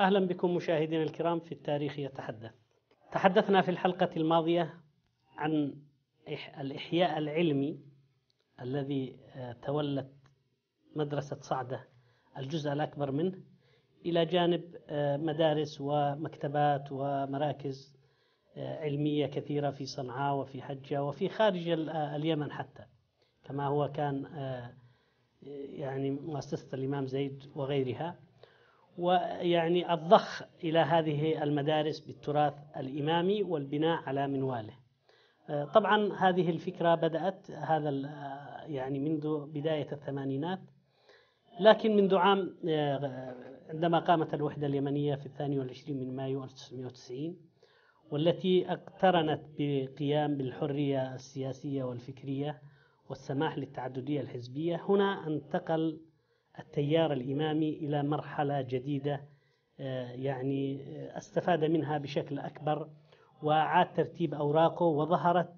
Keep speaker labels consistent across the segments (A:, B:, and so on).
A: أهلا بكم مشاهدينا الكرام في التاريخ يتحدث تحدثنا في الحلقة الماضية عن الإحياء العلمي الذي آه، تولت مدرسة صعدة الجزء الأكبر منه إلى جانب آه، مدارس ومكتبات ومراكز آه، علمية كثيرة في صنعاء وفي حجة وفي خارج اليمن حتى كما هو كان يعني مؤسسة الإمام زيد وغيرها ويعني الضخ إلى هذه المدارس بالتراث الإمامي والبناء على منواله آه، طبعا هذه الفكرة بدأت هذا آه، يعني منذ بداية الثمانينات لكن منذ عام آه، عندما قامت الوحدة اليمنية في الثاني والعشرين من مايو 1990 والتي اقترنت بقيام بالحرية السياسية والفكرية والسماح للتعددية الحزبية هنا انتقل التيار الإمامي إلى مرحلة جديدة آه، يعني آه، استفاد منها بشكل أكبر وعاد ترتيب أوراقه وظهرت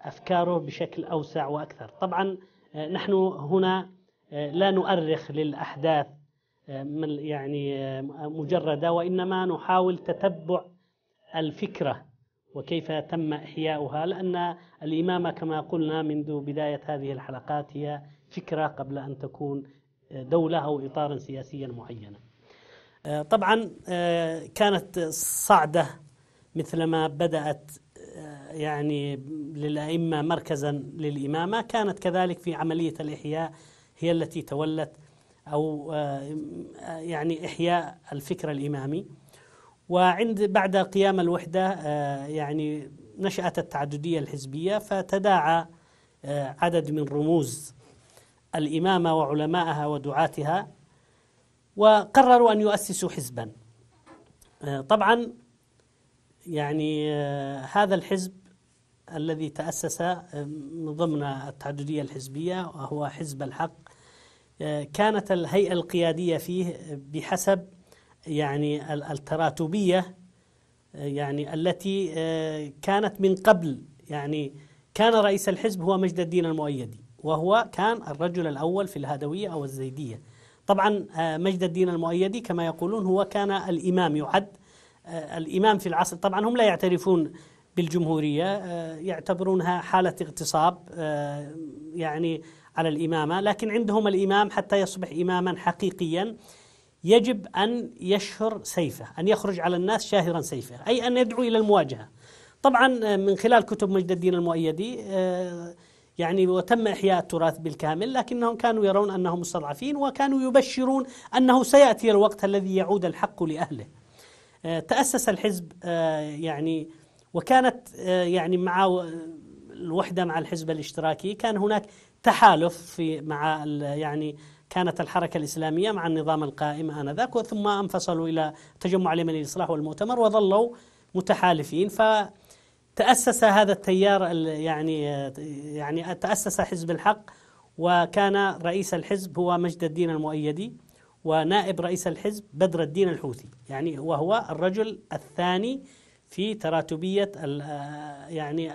A: أفكاره بشكل أوسع وأكثر طبعا آه، نحن هنا لا نؤرخ للأحداث يعني مجردة وإنما نحاول تتبع الفكرة وكيف تم إحياؤها لأن الإمامة كما قلنا منذ بداية هذه الحلقات هي فكرة قبل أن تكون دولة أو إطار سياسيا معينا آه، طبعا آه، كانت صعدة مثلما بدأت آه، يعني للأئمة مركزا للإمامة كانت كذلك في عملية الإحياء هي التي تولت أو يعني إحياء الفكر الإمامي وعند بعد قيام الوحدة يعني نشأت التعددية الحزبية فتداعى عدد من رموز الإمامة وعلماءها ودعاتها وقرروا أن يؤسسوا حزبا آه، طبعا يعني آه، هذا الحزب الذي تأسس آه، من ضمن التعددية الحزبية وهو حزب الحق كانت الهيئة القيادية فيه بحسب يعني التراتبية يعني التي كانت من قبل يعني كان رئيس الحزب هو مجد الدين المؤيدي وهو كان الرجل الأول في الهدوية أو الزيدية طبعا آه، مجد الدين المؤيدي كما يقولون هو كان الإمام يعد آه، الإمام في العصر طبعا هم لا يعترفون بالجمهورية آه، يعتبرونها حالة اغتصاب يعني على الإمامة لكن عندهم الإمام حتى يصبح إماما حقيقيا يجب أن يشهر سيفه أن يخرج على الناس شاهرا سيفه أي أن يدعو إلى المواجهة طبعا من خلال كتب مجد الدين المؤيدي يعني وتم إحياء التراث بالكامل لكنهم كانوا يرون أنهم مستضعفين وكانوا يبشرون أنه سيأتي الوقت الذي يعود الحق لأهله آه، تأسس الحزب آه، يعني وكانت آه، يعني مع الوحدة مع الحزب الاشتراكي كان هناك تحالف في مع يعني كانت الحركة الإسلامية مع النظام القائم آنذاك ثم انفصلوا إلى تجمع اليمني للإصلاح والمؤتمر وظلوا متحالفين ف تأسس هذا التيار يعني يعني تأسس حزب الحق وكان رئيس الحزب هو مجد الدين المؤيدي ونائب رئيس الحزب بدر الدين الحوثي يعني وهو الرجل الثاني في تراتبية آه، يعني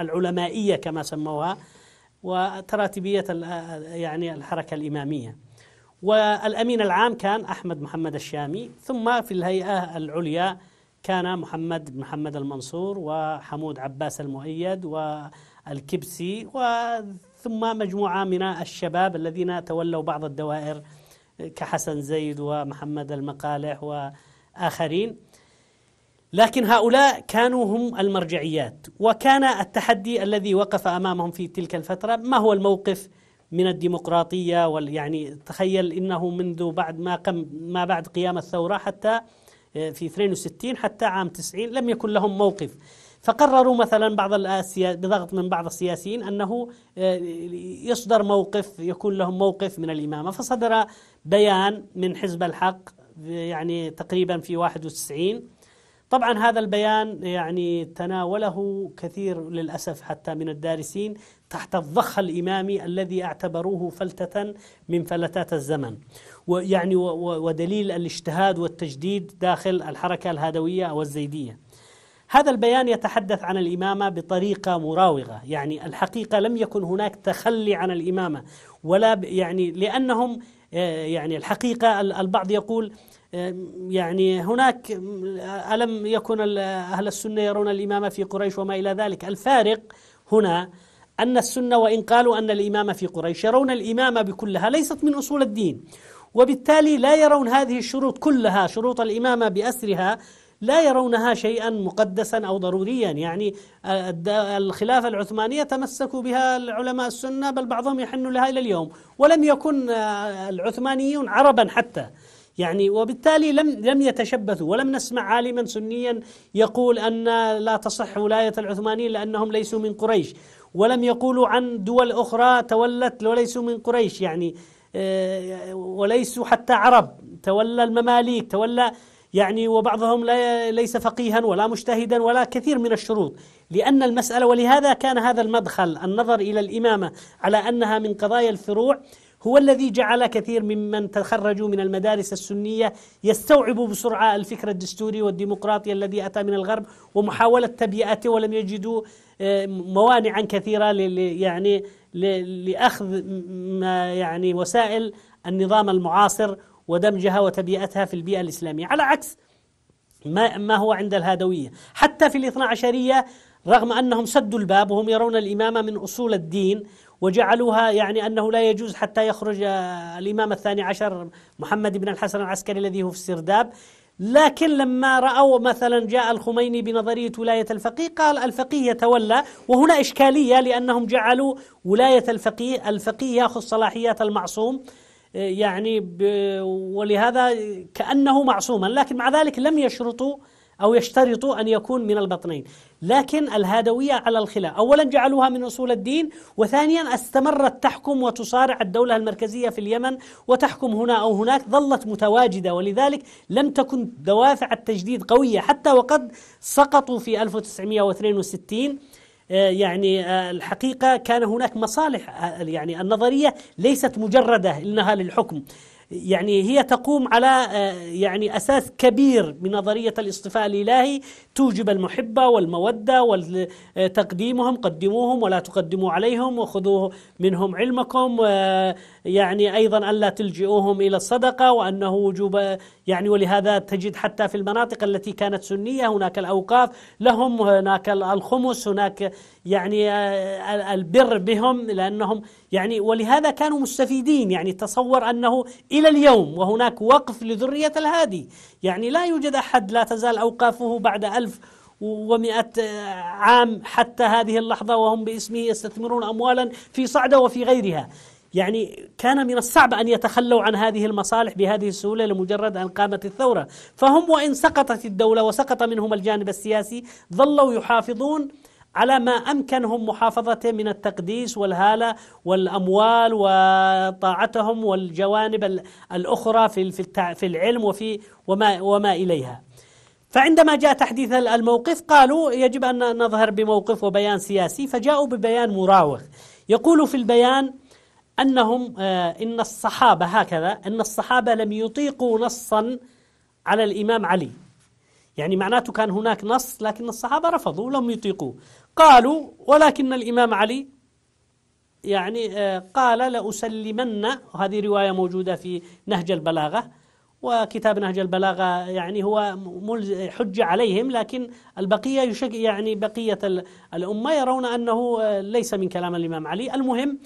A: العلمائية كما سموها وتراتبية آه، يعني الحركة الإمامية والأمين العام كان أحمد محمد الشامي ثم في الهيئة العليا كان محمد بن محمد المنصور وحمود عباس المؤيد والكبسي ثم مجموعة من الشباب الذين تولوا بعض الدوائر كحسن زيد ومحمد المقالح وآخرين لكن هؤلاء كانوا هم المرجعيات وكان التحدي الذي وقف أمامهم في تلك الفترة ما هو الموقف من الديمقراطية وال يعني تخيل إنه منذ بعد ما, قم ما بعد قيام الثورة حتى آه، في 62 حتى عام 90 لم يكن لهم موقف فقرروا مثلا بعض بضغط من بعض السياسيين انه آه، يصدر موقف يكون لهم موقف من الامامه فصدر بيان من حزب الحق يعني تقريبا في 91 طبعا هذا البيان يعني تناوله كثير للأسف حتى من الدارسين تحت الضخ الإمامي الذي اعتبروه فلتة من فلتات الزمن ويعني ودليل الاجتهاد والتجديد داخل الحركة الهادوية أو الزيدية هذا البيان يتحدث عن الإمامة بطريقة مراوغة يعني الحقيقة لم يكن هناك تخلي عن الإمامة ولا يعني لأنهم آه، يعني الحقيقة البعض يقول يعني هناك ألم يكن أهل السنة يرون الإمامة في قريش وما إلى ذلك الفارق هنا أن السنة وإن قالوا أن الإمامة في قريش يرون الإمامة بكلها ليست من أصول الدين وبالتالي لا يرون هذه الشروط كلها شروط الإمامة بأسرها لا يرونها شيئا مقدسا او ضروريا يعني الخلافه العثمانيه تمسكوا بها العلماء السنه بل بعضهم يحن لها الى اليوم ولم يكن آه، العثمانيون عربا حتى يعني وبالتالي لم لم يتشبثوا ولم نسمع عالما سنيا يقول ان لا تصح ولايه العثمانيين لانهم ليسوا من قريش ولم يقولوا عن دول اخرى تولت وليسوا من قريش يعني آه، وليسوا حتى عرب تولى المماليك تولى يعني وبعضهم لا ليس فقيها ولا مجتهدا ولا كثير من الشروط لأن المسألة ولهذا كان هذا المدخل النظر إلى الإمامة على أنها من قضايا الفروع هو الذي جعل كثير ممن تخرجوا من المدارس السنية يستوعبوا بسرعة الفكر الدستوري والديمقراطي الذي أتى من الغرب ومحاولة تبيئته ولم يجدوا آه، موانعا كثيرة يعني لأخذ ما يعني وسائل النظام المعاصر ودمجها وتبيئتها في البيئة الإسلامية على عكس ما, ما هو عند الهادوية حتى في الاثنا عشرية رغم أنهم سدوا الباب وهم يرون الإمامة من أصول الدين وجعلوها يعني أنه لا يجوز حتى يخرج آه، الإمام الثاني عشر محمد بن الحسن العسكري الذي هو في السرداب لكن لما رأوا مثلا جاء الخميني بنظرية ولاية الفقيه قال الفقيه يتولى وهنا إشكالية لأنهم جعلوا ولاية الفقيه الفقيه يأخذ صلاحيات المعصوم آه، يعني ولهذا كأنه معصوما لكن مع ذلك لم يشرطوا أو يشترط أن يكون من البطنين لكن الهادوية على الخلاف أولا جعلوها من أصول الدين وثانيا استمرت تحكم وتصارع الدولة المركزية في اليمن وتحكم هنا أو هناك ظلت متواجدة ولذلك لم تكن دوافع التجديد قوية حتى وقد سقطوا في 1962 آه، يعني آه، الحقيقه كان هناك مصالح آه، يعني النظريه ليست مجرده انها للحكم يعني هي تقوم على آه، يعني أساس كبير من نظرية الاصطفاء الإلهي توجب المحبة والمودة وتقديمهم آه، قدموهم ولا تقدموا عليهم وخذوا منهم علمكم آه، يعني أيضا ألا تلجئوهم إلى الصدقة وأنه وجوب يعني ولهذا تجد حتى في المناطق التي كانت سنية هناك الأوقاف لهم هناك الخمس هناك يعني البر بهم لأنهم يعني ولهذا كانوا مستفيدين يعني تصور أنه إلى اليوم وهناك وقف لذرية الهادي يعني لا يوجد أحد لا تزال أوقافه بعد ألف ومئة عام حتى هذه اللحظة وهم باسمه يستثمرون أموالا في صعدة وفي غيرها يعني كان من الصعب أن يتخلوا عن هذه المصالح بهذه السهولة لمجرد أن قامت الثورة فهم وإن سقطت الدولة وسقط منهم الجانب السياسي ظلوا يحافظون على ما أمكنهم محافظته من التقديس والهالة والأموال وطاعتهم والجوانب الأخرى في في العلم وفي وما وما إليها. فعندما جاء تحديث الموقف قالوا يجب أن نظهر بموقف وبيان سياسي فجاءوا ببيان مراوغ يقول في البيان أنهم آه، إن الصحابة هكذا إن الصحابة لم يطيقوا نصا على الإمام علي يعني معناته كان هناك نص لكن الصحابة رفضوا لم يطيقوه قالوا ولكن الإمام علي يعني آه، قال لأسلمن وهذه رواية موجودة في نهج البلاغة وكتاب نهج البلاغة يعني هو حجة عليهم لكن البقية يشك يعني بقية الأمة يرون أنه آه، ليس من كلام الإمام علي المهم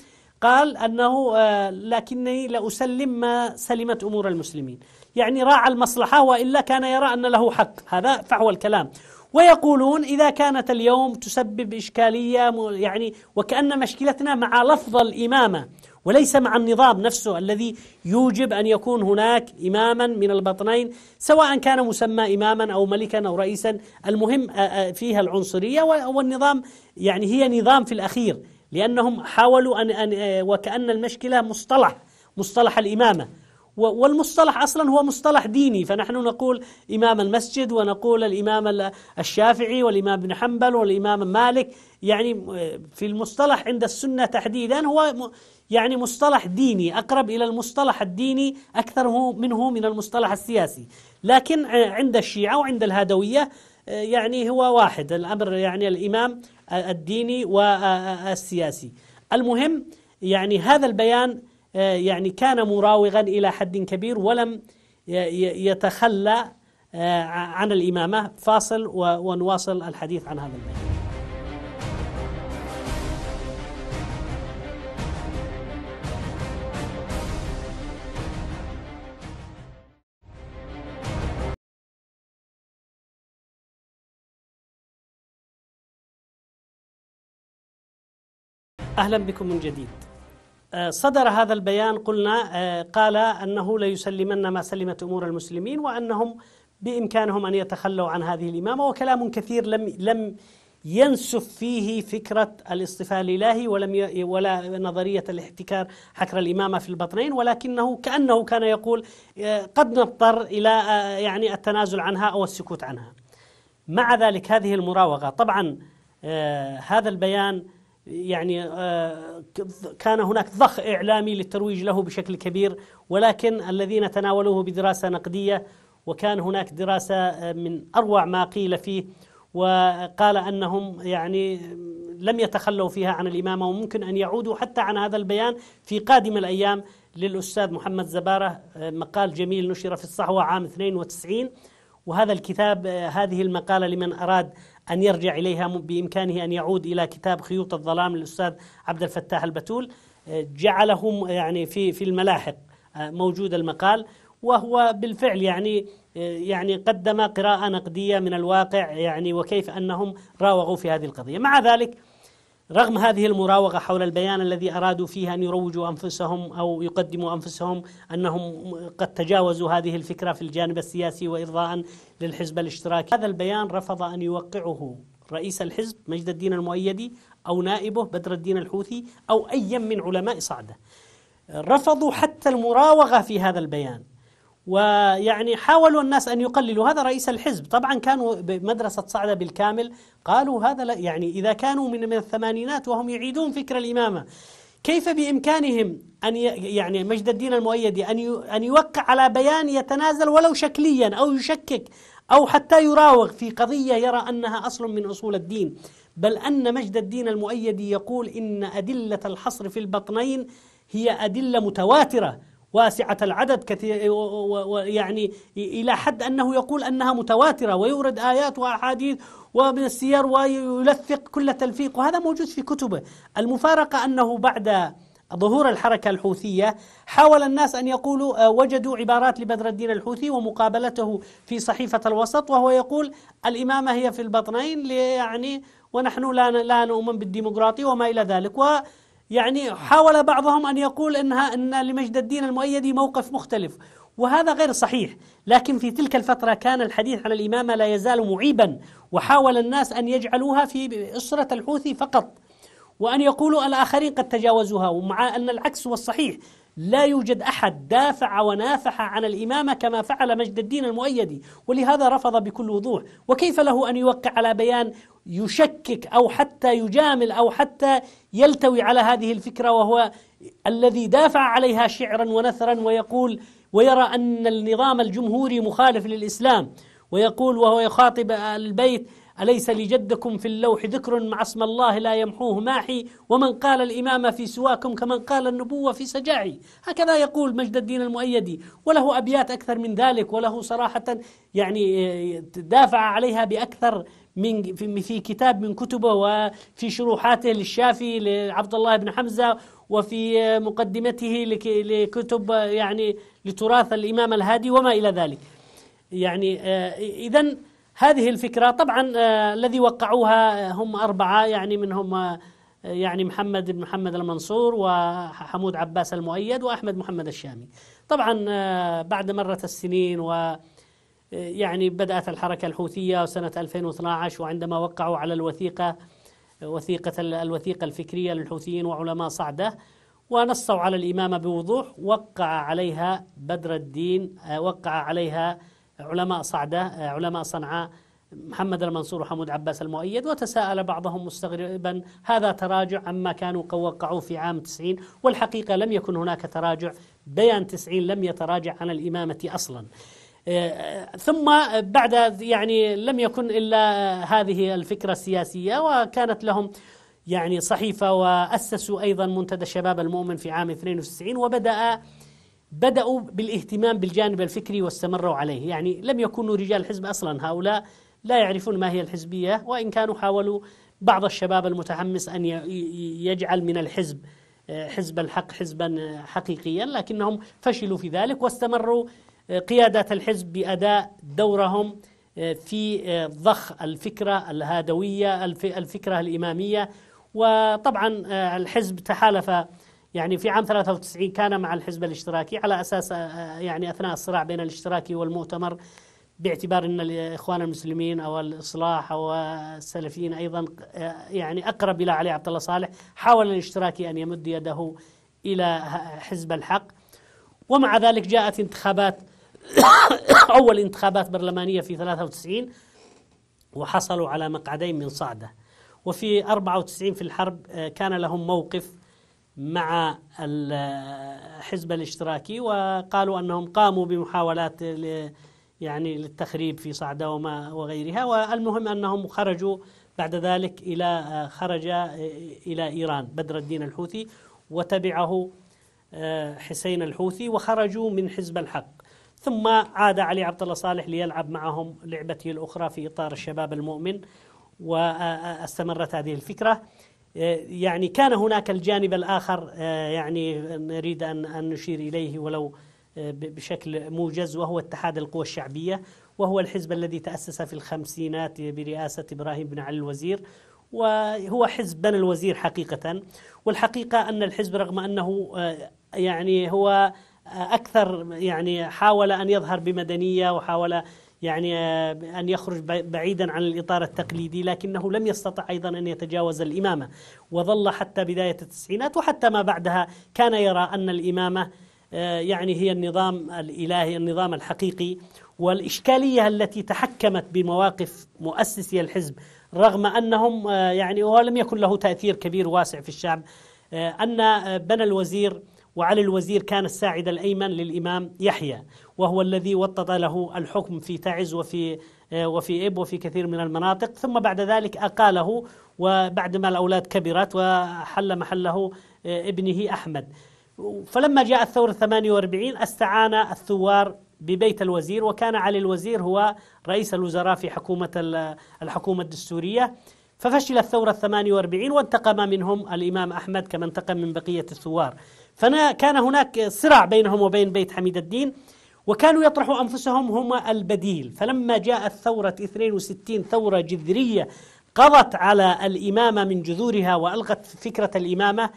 A: قال أنه آه، لكني لأسلم ما سلمت أمور المسلمين يعني راعى المصلحة وإلا كان يرى أن له حق هذا فهو الكلام ويقولون إذا كانت اليوم تسبب إشكالية يعني وكأن مشكلتنا مع لفظ الإمامة وليس مع النظام نفسه الذي يوجب أن يكون هناك إماما من البطنين سواء كان مسمى إماما أو ملكا أو رئيسا المهم آه، آه، فيها العنصرية والنظام يعني هي نظام في الأخير لأنهم حاولوا أن آه، وكأن المشكلة مصطلح مصطلح الإمامة والمصطلح اصلا هو مصطلح ديني فنحن نقول امام المسجد ونقول الامام الشافعي والامام ابن حنبل والامام مالك يعني في المصطلح عند السنه تحديدا هو يعني مصطلح ديني اقرب الى المصطلح الديني اكثر منه من المصطلح السياسي لكن عند الشيعه وعند الهادويه آه، يعني هو واحد الامر يعني الامام الديني والسياسي المهم يعني هذا البيان آه، يعني كان مراوغا إلى حد كبير ولم يتخلى آه، عن الإمامة فاصل ونواصل الحديث عن هذا المجال أهلا بكم من جديد آه، صدر هذا البيان قلنا آه، قال أنه ليسلمن ما سلمت أمور المسلمين وأنهم بإمكانهم أن يتخلوا عن هذه الإمامة وكلام كثير لم لم ينسف فيه فكرة الاصطفاء الإلهي ولم ي... ولا نظرية الاحتكار حكر الإمامة في البطنين ولكنه كأنه كان يقول آه، قد نضطر إلى يعني التنازل عنها أو السكوت عنها مع ذلك هذه المراوغة طبعا هذا البيان يعني آه، كان هناك ضخ إعلامي للترويج له بشكل كبير ولكن الذين تناولوه بدراسة نقدية وكان هناك دراسة آه، من أروع ما قيل فيه وقال أنهم يعني لم يتخلوا فيها عن الإمامة وممكن أن يعودوا حتى عن هذا البيان في قادم الأيام للأستاذ محمد زبارة آه، مقال جميل نشر في الصحوة عام 92 وهذا الكتاب هذه المقالة لمن أراد أن يرجع إليها بإمكانه أن يعود إلى كتاب خيوط الظلام للأستاذ عبد الفتاح البتول آه، جعله آه، يعني في في الملاحق آه، موجود المقال وهو بالفعل يعني يعني قدم قراءة نقدية من الواقع يعني وكيف أنهم راوغوا في هذه القضية مع ذلك رغم هذه المراوغة حول البيان الذي أرادوا فيه أن يروجوا أنفسهم أو يقدموا أنفسهم أنهم قد تجاوزوا هذه الفكرة في الجانب السياسي وإرضاء للحزب الاشتراكي هذا البيان رفض أن يوقعه رئيس الحزب مجد الدين المؤيدي أو نائبه بدر الدين الحوثي أو أي من علماء صعدة رفضوا حتى المراوغة في هذا البيان ويعني حاولوا الناس أن يقللوا هذا رئيس الحزب طبعا كانوا بمدرسة صعدة بالكامل قالوا هذا لا يعني إذا كانوا من الثمانينات وهم يعيدون فكر الإمامة كيف بإمكانهم أن يعني مجد الدين المؤيدي أن أن يوقع على بيان يتنازل ولو شكليا أو يشكك أو حتى يراوغ في قضية يرى أنها أصل من أصول الدين بل أن مجد الدين المؤيدي يقول إن أدلة الحصر في البطنين هي أدلة متواترة واسعة العدد كثير ويعني إلى حد أنه يقول أنها متواترة ويورد آيات وأحاديث ومن السير ويلثق كل تلفيق وهذا موجود في كتبه المفارقة أنه بعد ظهور الحركة الحوثية حاول الناس أن يقولوا آه، وجدوا عبارات لبدر الدين الحوثي ومقابلته في صحيفة الوسط وهو يقول الإمامة هي في البطنين يعني ونحن لا لا نؤمن بالديمقراطية وما إلى ذلك و يعني حاول بعضهم أن يقول إنها أن لمجد الدين المؤيدي موقف مختلف وهذا غير صحيح لكن في تلك الفترة كان الحديث عن الإمامة لا يزال معيبا وحاول الناس أن يجعلوها في إسرة الحوثي فقط وأن يقولوا الآخرين قد تجاوزوها ومع أن العكس هو الصحيح لا يوجد أحد دافع ونافح عن الإمامة كما فعل مجد الدين المؤيدي ولهذا رفض بكل وضوح وكيف له أن يوقع على بيان يشكك أو حتى يجامل أو حتى يلتوي على هذه الفكرة وهو الذي دافع عليها شعرا ونثرا ويقول ويرى أن النظام الجمهوري مخالف للإسلام ويقول وهو يخاطب البيت أليس لجدكم في اللوح ذكر مع اسم الله لا يمحوه ماحي ومن قال الإمام في سواكم كمن قال النبوة في سجاعي هكذا يقول مجد الدين المؤيدي وله أبيات أكثر من ذلك وله صراحة يعني آه، دافع عليها بأكثر من في كتاب من كتبه وفي شروحاته للشافي لعبد الله بن حمزة وفي آه، مقدمته لكتب آه، يعني لتراث الإمام الهادي وما إلى ذلك يعني إذا هذه الفكرة طبعا آه، الذي وقعوها آه، هم أربعة يعني منهم آه، يعني محمد بن محمد المنصور وحمود عباس المؤيد وأحمد محمد الشامي طبعا بعد مرة السنين و يعني بدأت الحركة الحوثية سنة 2012 وعندما وقعوا على الوثيقة وثيقة الوثيقة الفكرية للحوثيين وعلماء صعدة ونصوا على الإمامة بوضوح وقع عليها بدر الدين وقع عليها علماء صعدة علماء صنعاء محمد المنصور وحمود عباس المؤيد وتساءل بعضهم مستغربا هذا تراجع عما كانوا وقعوه في عام 90 والحقيقة لم يكن هناك تراجع بيان 90 لم يتراجع عن الإمامة أصلا آه، ثم بعد يعني لم يكن إلا هذه الفكرة السياسية وكانت لهم يعني صحيفة وأسسوا أيضا منتدى الشباب المؤمن في عام 92 وبدأ بدأوا بالاهتمام بالجانب الفكري واستمروا عليه يعني لم يكونوا رجال الحزب أصلا هؤلاء لا يعرفون ما هي الحزبية وإن كانوا حاولوا بعض الشباب المتحمس أن يجعل من الحزب حزب الحق حزبا حقيقيا لكنهم فشلوا في ذلك واستمروا قيادة الحزب بأداء دورهم في ضخ الفكرة الهادوية الفكرة الإمامية وطبعا الحزب تحالف يعني في عام 93 كان مع الحزب الاشتراكي على اساس آه، آه، يعني اثناء الصراع بين الاشتراكي والمؤتمر باعتبار ان الاخوان المسلمين او الاصلاح او السلفيين ايضا آه، يعني اقرب الى علي عبد الله صالح حاول الاشتراكي ان يمد يده الى حزب الحق ومع ذلك جاءت انتخابات اول انتخابات برلمانيه في 93 وحصلوا على مقعدين من صعده وفي 94 في الحرب كان لهم موقف مع الحزب الاشتراكي وقالوا انهم قاموا بمحاولات يعني للتخريب في صعدة وما وغيرها والمهم انهم خرجوا بعد ذلك الى خرج الى ايران بدر الدين الحوثي وتبعه آه، حسين الحوثي وخرجوا من حزب الحق ثم عاد علي عبد الله صالح ليلعب معهم لعبته الاخرى في اطار الشباب المؤمن واستمرت هذه الفكره آه، يعني كان هناك الجانب الآخر آه، يعني نريد أن نشير إليه ولو آه، بشكل موجز وهو اتحاد القوى الشعبية وهو الحزب الذي تأسس في الخمسينات برئاسة إبراهيم بن علي الوزير وهو حزب بن الوزير حقيقة والحقيقة أن الحزب رغم أنه يعني هو أكثر يعني حاول أن يظهر بمدنية وحاول يعني أن يخرج بعيدا عن الإطار التقليدي لكنه لم يستطع أيضا أن يتجاوز الإمامة وظل حتى بداية التسعينات وحتى ما بعدها كان يرى أن الإمامة آه، يعني هي النظام الإلهي النظام الحقيقي والإشكالية التي تحكمت بمواقف مؤسسي الحزب رغم أنهم آه، يعني ولم يكن له تأثير كبير واسع في الشعب آه، أن بنى الوزير وعلي الوزير كان الساعد الأيمن للإمام يحيى وهو الذي وطد له الحكم في تعز وفي آه، وفي إب وفي كثير من المناطق ثم بعد ذلك أقاله وبعدما الأولاد كبرت وحل محله آه، ابنه أحمد فلما جاء الثورة 48 استعان الثوار ببيت الوزير وكان علي الوزير هو رئيس الوزراء في حكومة الحكومة الدستورية ففشل الثورة الثمانية واربعين وانتقم منهم الإمام أحمد كما انتقم من بقية الثوار فكان هناك صراع بينهم وبين بيت حميد الدين وكانوا يطرحوا أنفسهم هم البديل فلما جاءت ثورة 62 ثورة جذرية قضت على الإمامة من جذورها وألغت فكرة الإمامة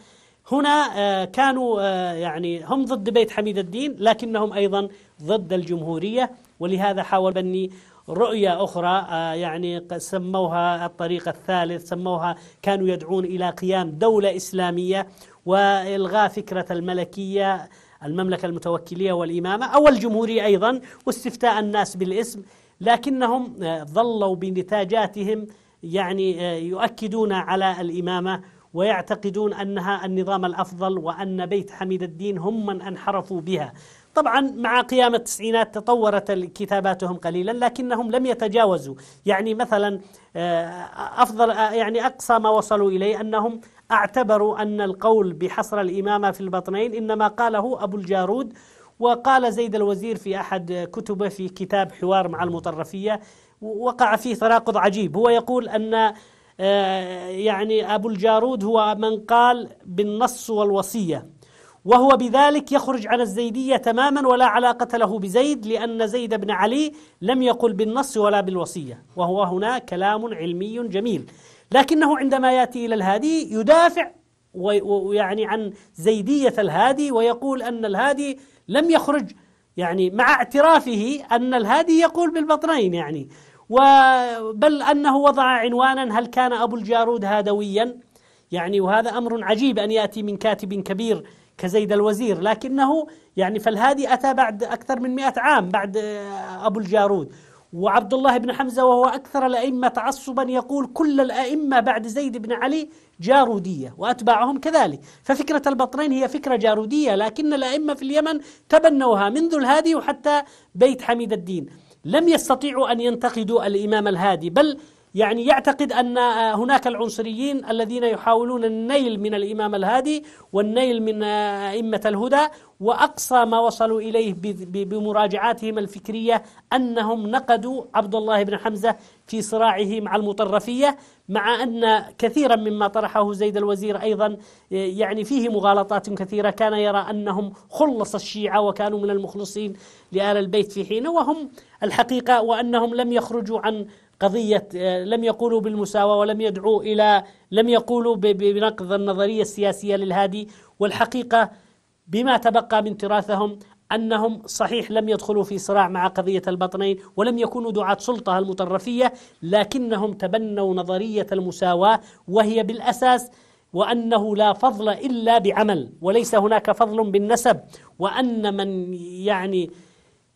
A: هنا آه، كانوا آه، يعني هم ضد بيت حميد الدين لكنهم أيضا ضد الجمهورية ولهذا حاول بني رؤية أخرى آه، يعني سموها الطريق الثالث سموها كانوا يدعون إلى قيام دولة إسلامية وإلغاء فكرة الملكية المملكة المتوكلية والإمامة أو الجمهورية أيضا واستفتاء الناس بالاسم لكنهم آه، ظلوا بنتاجاتهم يعني آه، يؤكدون على الإمامة ويعتقدون انها النظام الافضل وان بيت حميد الدين هم من انحرفوا بها. طبعا مع قيام التسعينات تطورت كتاباتهم قليلا لكنهم لم يتجاوزوا، يعني مثلا آه، افضل آه، يعني اقصى ما وصلوا اليه انهم اعتبروا ان القول بحصر الامامه في البطنين انما قاله ابو الجارود وقال زيد الوزير في احد كتبه في كتاب حوار مع المطرفيه وقع فيه تناقض عجيب، هو يقول ان آه، يعني أبو الجارود هو من قال بالنص والوصية وهو بذلك يخرج عن الزيدية تماما ولا علاقة له بزيد لأن زيد بن علي لم يقل بالنص ولا بالوصية وهو هنا كلام علمي جميل لكنه عندما يأتي إلى الهادي يدافع ويعني عن زيدية الهادي ويقول أن الهادي لم يخرج يعني مع اعترافه أن الهادي يقول بالبطنين يعني بل أنه وضع عنوانا هل كان أبو الجارود هادويا يعني وهذا أمر عجيب أن يأتي من كاتب كبير كزيد الوزير لكنه يعني فالهادي أتى بعد أكثر من مئة عام بعد أبو الجارود وعبد الله بن حمزة وهو أكثر الأئمة تعصبا يقول كل الأئمة بعد زيد بن علي جارودية وأتباعهم كذلك ففكرة البطرين هي فكرة جارودية لكن الأئمة في اليمن تبنوها منذ الهادي وحتى بيت حميد الدين لم يستطيعوا أن ينتقدوا الإمام الهادي بل يعني يعتقد أن آه، هناك العنصريين الذين يحاولون النيل من الإمام الهادي والنيل من آه، أئمة الهدى وأقصى ما وصلوا إليه بمراجعاتهم الفكرية أنهم نقدوا عبد الله بن حمزة في صراعه مع المطرفية مع أن كثيرا مما طرحه زيد الوزير أيضا آه، يعني فيه مغالطات كثيرة كان يرى أنهم خلص الشيعة وكانوا من المخلصين لآل البيت في حينه وهم الحقيقة وأنهم لم يخرجوا عن قضية آه، لم يقولوا بالمساواة ولم يدعوا إلى لم يقولوا بنقض النظرية السياسية للهادي والحقيقة بما تبقى من تراثهم أنهم صحيح لم يدخلوا في صراع مع قضية البطنين ولم يكونوا دعاة سلطة المترفية لكنهم تبنوا نظرية المساواة وهي بالأساس وأنه لا فضل إلا بعمل وليس هناك فضل بالنسب وأن من يعني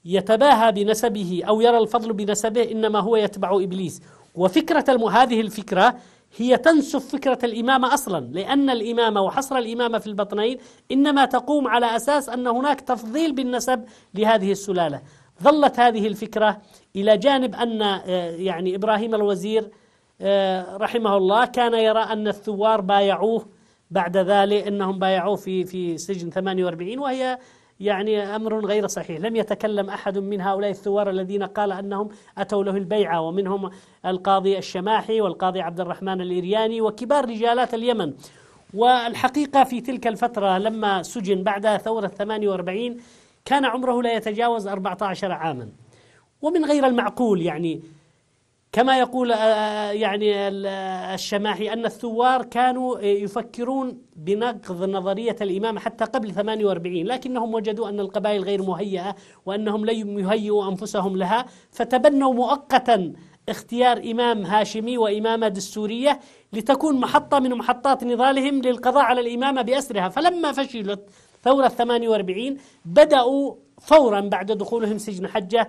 A: يتباهى بنسبه أو يرى الفضل بنسبه إنما هو يتبع إبليس وفكرة الم... هذه الفكرة هي تنسف فكرة الإمامة أصلا لأن الإمامة وحصر الإمامة في البطنين إنما تقوم على أساس أن هناك تفضيل بالنسب لهذه السلالة ظلت هذه الفكرة إلى جانب أن آه، يعني إبراهيم الوزير آه، رحمه الله كان يرى أن الثوار بايعوه بعد ذلك أنهم بايعوه في في سجن 48 وهي يعني أمر غير صحيح لم يتكلم أحد من هؤلاء الثوار الذين قال أنهم أتوا له البيعة ومنهم القاضي الشماحي والقاضي عبد الرحمن الإرياني وكبار رجالات اليمن والحقيقة في تلك الفترة لما سجن بعد ثورة 48 كان عمره لا يتجاوز 14 عاما ومن غير المعقول يعني كما يقول آه، آه، يعني آه، الشماحي أن الثوار كانوا يفكرون بنقض نظرية الإمامة حتى قبل 48 لكنهم وجدوا أن القبائل غير مهيئة وأنهم لم يهيئوا أنفسهم لها فتبنوا مؤقتا اختيار إمام هاشمي وإمامة دستورية لتكون محطة من محطات نضالهم للقضاء على الإمامة بأسرها فلما فشلت ثورة 48 بدأوا فورا بعد دخولهم سجن حجة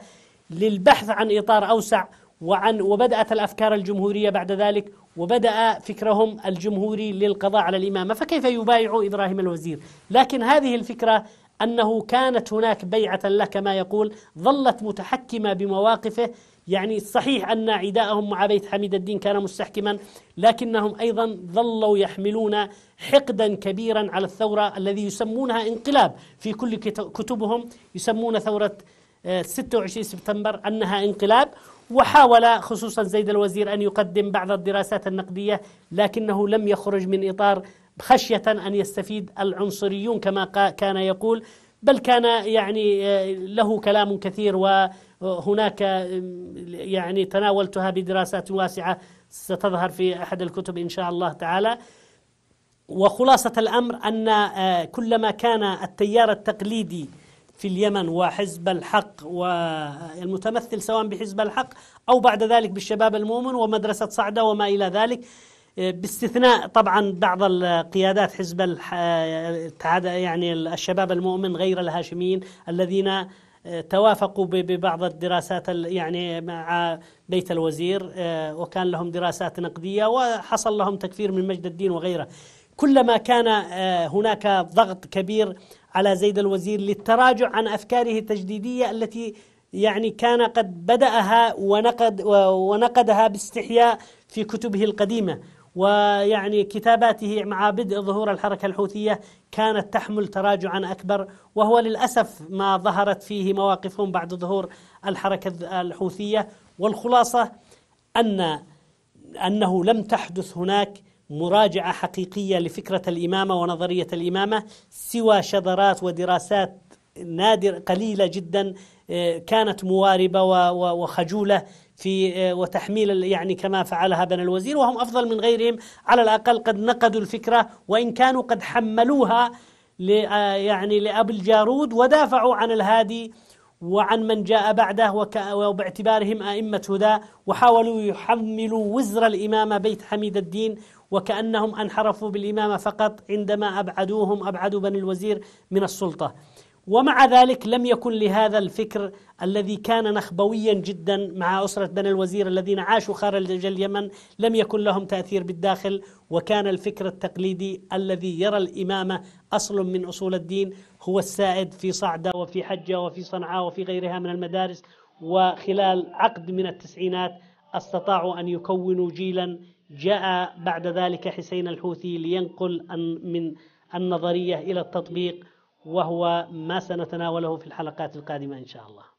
A: للبحث عن إطار أوسع وعن وبدأت الأفكار الجمهورية بعد ذلك وبدأ فكرهم الجمهوري للقضاء على الإمامة فكيف يبايعوا إبراهيم الوزير لكن هذه الفكرة أنه كانت هناك بيعة له كما يقول ظلت متحكمة بمواقفه يعني صحيح أن عداءهم مع بيت حميد الدين كان مستحكما لكنهم أيضا ظلوا يحملون حقدا كبيرا على الثورة الذي يسمونها انقلاب في كل كتبهم يسمون ثورة 26 سبتمبر أنها انقلاب وحاول خصوصا زيد الوزير أن يقدم بعض الدراسات النقدية لكنه لم يخرج من إطار خشية أن يستفيد العنصريون كما كان يقول بل كان يعني آه، له كلام كثير وهناك آه، يعني تناولتها بدراسات واسعة ستظهر في أحد الكتب إن شاء الله تعالى وخلاصة الأمر أن آه، كلما كان التيار التقليدي في اليمن وحزب الحق والمتمثل سواء بحزب الحق أو بعد ذلك بالشباب المؤمن ومدرسة صعدة وما إلى ذلك باستثناء طبعا بعض القيادات حزب يعني الشباب المؤمن غير الهاشميين الذين آه، توافقوا ببعض الدراسات يعني مع بيت الوزير آه، وكان لهم دراسات نقدية وحصل لهم تكفير من مجد الدين وغيره كلما كان آه، هناك ضغط كبير على زيد الوزير للتراجع عن افكاره التجديديه التي يعني كان قد بداها ونقد ونقدها باستحياء في كتبه القديمه ويعني كتاباته مع بدء ظهور الحركه الحوثيه كانت تحمل تراجعا اكبر وهو للاسف ما ظهرت فيه مواقفهم بعد ظهور الحركه الحوثيه والخلاصه ان انه لم تحدث هناك مراجعة حقيقية لفكرة الإمامة ونظرية الإمامة سوى شذرات ودراسات نادر قليلة جدا آه، كانت مواربة وخجولة في آه، وتحميل يعني كما فعلها بن الوزير وهم أفضل من غيرهم على الأقل قد نقدوا الفكرة وإن كانوا قد حملوها آه، يعني لأبي الجارود ودافعوا عن الهادي وعن من جاء بعده وك... وباعتبارهم أئمة هدى وحاولوا يحملوا وزر الإمامة بيت حميد الدين وكأنهم انحرفوا بالإمامة فقط عندما أبعدوهم أبعدوا بني الوزير من السلطة ومع ذلك لم يكن لهذا الفكر الذي كان نخبويا جدا مع أسرة بني الوزير الذين عاشوا خارج اليمن لم يكن لهم تأثير بالداخل وكان الفكر التقليدي الذي يرى الإمامة أصل من أصول الدين هو السائد في صعدة وفي حجة وفي صنعاء وفي غيرها من المدارس وخلال عقد من التسعينات استطاعوا أن يكونوا جيلا جاء بعد ذلك حسين الحوثي لينقل من النظرية إلى التطبيق وهو ما سنتناوله في الحلقات القادمة إن شاء الله